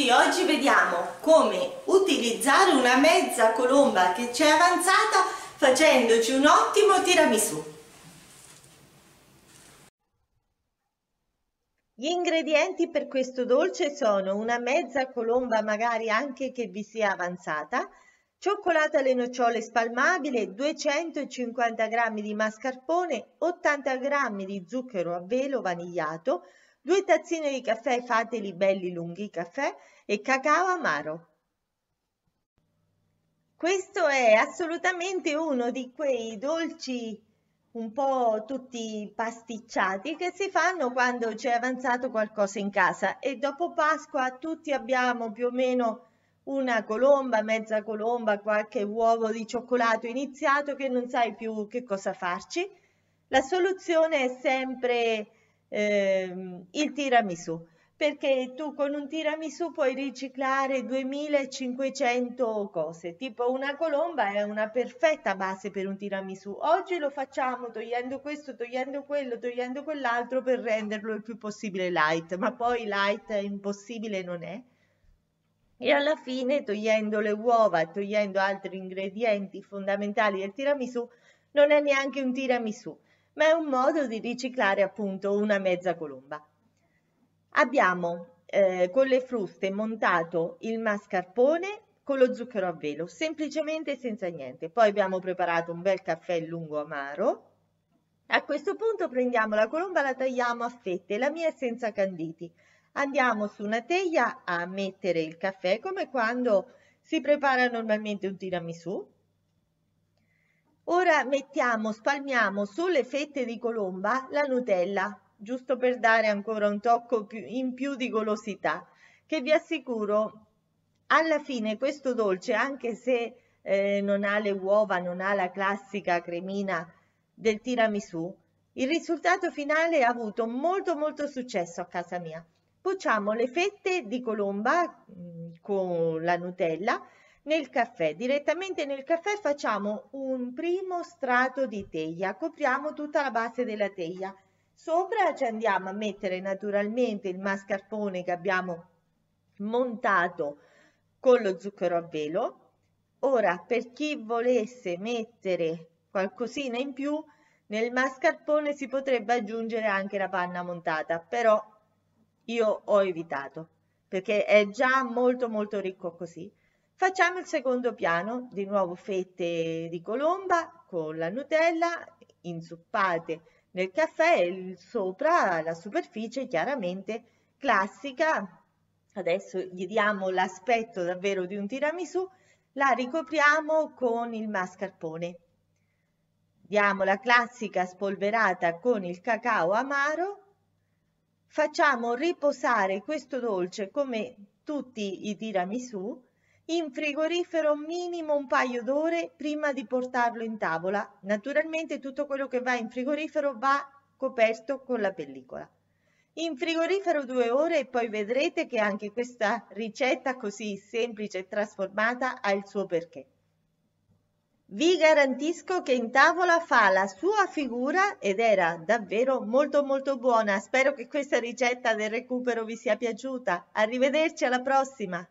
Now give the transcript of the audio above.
tutti, oggi vediamo come utilizzare una mezza colomba che ci è avanzata facendoci un ottimo tiramisù. Gli ingredienti per questo dolce sono una mezza colomba magari anche che vi sia avanzata, cioccolata alle nocciole spalmabile, 250 g di mascarpone, 80 g di zucchero a velo vanigliato, Due tazzine di caffè fateli belli lunghi caffè e cacao amaro. Questo è assolutamente uno di quei dolci un po' tutti pasticciati che si fanno quando c'è avanzato qualcosa in casa e dopo Pasqua tutti abbiamo più o meno una colomba, mezza colomba, qualche uovo di cioccolato iniziato che non sai più che cosa farci. La soluzione è sempre ehm, il tiramisù, perché tu con un tiramisù puoi riciclare 2500 cose, tipo una colomba è una perfetta base per un tiramisù. Oggi lo facciamo togliendo questo, togliendo quello, togliendo quell'altro per renderlo il più possibile light, ma poi light è impossibile non è e alla fine togliendo le uova e togliendo altri ingredienti fondamentali del tiramisù non è neanche un tiramisù ma è un modo di riciclare appunto una mezza colomba. Abbiamo eh, con le fruste montato il mascarpone con lo zucchero a velo, semplicemente senza niente. Poi abbiamo preparato un bel caffè lungo amaro. A questo punto prendiamo la colomba, la tagliamo a fette, la mia è senza canditi. Andiamo su una teglia a mettere il caffè come quando si prepara normalmente un tiramisù Ora mettiamo, spalmiamo sulle fette di colomba la Nutella, giusto per dare ancora un tocco in più di golosità, che vi assicuro alla fine questo dolce, anche se eh, non ha le uova, non ha la classica cremina del tiramisù, il risultato finale ha avuto molto molto successo a casa mia. Pocciamo le fette di colomba mm, con la Nutella nel caffè. Direttamente nel caffè facciamo un primo strato di teglia, copriamo tutta la base della teglia. Sopra ci andiamo a mettere naturalmente il mascarpone che abbiamo montato con lo zucchero a velo. Ora, per chi volesse mettere qualcosina in più, nel mascarpone si potrebbe aggiungere anche la panna montata, però io ho evitato perché è già molto molto ricco così. Facciamo il secondo piano, di nuovo fette di colomba con la Nutella inzuppate nel caffè e sopra la superficie chiaramente classica. Adesso gli diamo l'aspetto davvero di un tiramisù, la ricopriamo con il mascarpone. Diamo la classica spolverata con il cacao amaro. Facciamo riposare questo dolce come tutti i tiramisù in frigorifero minimo un paio d'ore prima di portarlo in tavola. Naturalmente tutto quello che va in frigorifero va coperto con la pellicola. In frigorifero due ore e poi vedrete che anche questa ricetta così semplice e trasformata ha il suo perché. Vi garantisco che in tavola fa la sua figura ed era davvero molto molto buona. Spero che questa ricetta del recupero vi sia piaciuta. Arrivederci alla prossima!